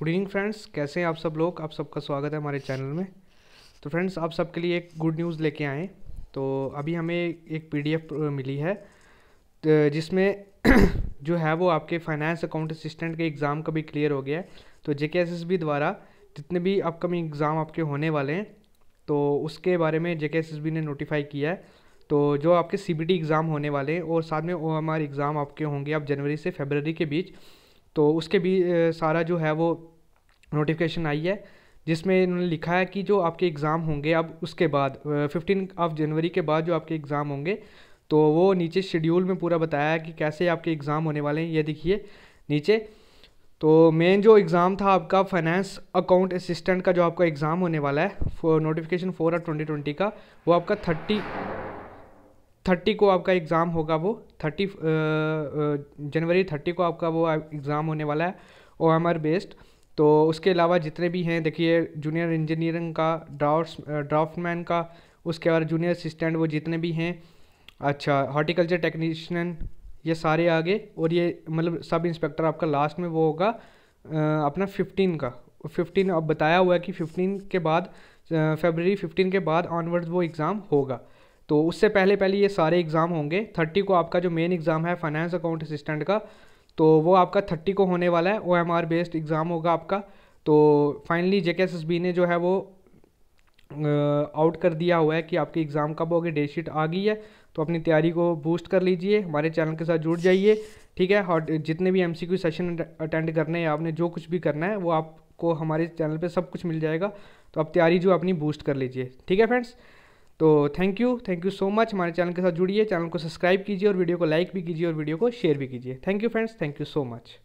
good evening friends कैसे हैं आप सब लोग आप सबका स्वागत है हमारे चैनल में तो फ्रेंड्स आप सबके लिए एक गुड न्यूज़ लेके आए तो अभी हमें एक पीडीएफ मिली है तो जिसमें जो है वो आपके फाइनेंस अकाउंट असिस्टेंट के एग्ज़ाम का भी क्लियर हो गया है तो जे द्वारा जितने भी अपकमिंग एग्ज़ाम आपके होने वाले हैं तो उसके बारे में जे ने नोटिफाई किया है तो जो आपके सी एग्ज़ाम होने वाले हैं और साथ में ओ एग्ज़ाम आपके होंगे आप जनवरी से फेबररी के बीच तो उसके भी सारा जो है वो नोटिफिकेशन आई है जिसमें इन्होंने लिखा है कि जो आपके एग्ज़ाम होंगे अब उसके बाद फिफ्टीन ऑफ जनवरी के बाद जो आपके एग्ज़ाम होंगे तो वो नीचे शेड्यूल में पूरा बताया है कि कैसे आपके एग्ज़ाम होने वाले हैं ये देखिए नीचे तो मेन जो एग्ज़ाम था आपका फाइनेंस अकाउंट असिस्टेंट का जो आपका एग्ज़ाम होने वाला है notification four of twenty twenty का वो आपका थर्टी थर्टी को आपका एग्ज़ाम होगा वो थर्टी जनवरी थर्टी को आपका वो एग्ज़ाम होने वाला है ओ एम आर बेस्ड तो उसके अलावा जितने भी हैं देखिए जूनियर इंजीनियरिंग का ड्राफ्ट ड्राफ्टमैन का उसके बाद जूनियर असिस्टेंट वो जितने भी हैं अच्छा हॉर्टिकल्चर टेक्नीशियन ये सारे आगे और ये मतलब सब इंस्पेक्टर आपका लास्ट में वो होगा अपना फिफ्टीन का फिफ्टीन अब बताया हुआ है कि फिफ्टीन के बाद फेबररी फिफ्टीन के बाद ऑनवर्ड्स वो एग्ज़ाम होगा तो उससे पहले पहले ये सारे एग्ज़ाम होंगे थर्टी को आपका जो मेन एग्ज़ाम है फाइनेंस अकाउंट असिस्टेंट का तो वो आपका थर्टी को होने वाला है O M R based exam होगा आपका तो फाइनली जे ने जो है वो आउट कर दिया हुआ है कि आपकी एग्ज़ाम कब होगी डेट शीट आ गई है तो अपनी तैयारी को बूस्ट कर लीजिए हमारे चैनल के साथ जुड़ जाइए ठीक है और जितने भी एमसीक्यू सेशन अटेंड करने हैं आपने जो कुछ भी करना है वो आपको हमारे चैनल पे सब कुछ मिल जाएगा तो आप तैयारी जो अपनी बूस्ट कर लीजिए ठीक है फ्रेंड्स तो thank you thank you so much हमारे चैनल के साथ जुड़िए चैनल को सब्सक्राइब कीजिए और वीडियो को लाइक भी कीजिए और वीडियो को शेयर भी कीजिए thank you friends thank you so much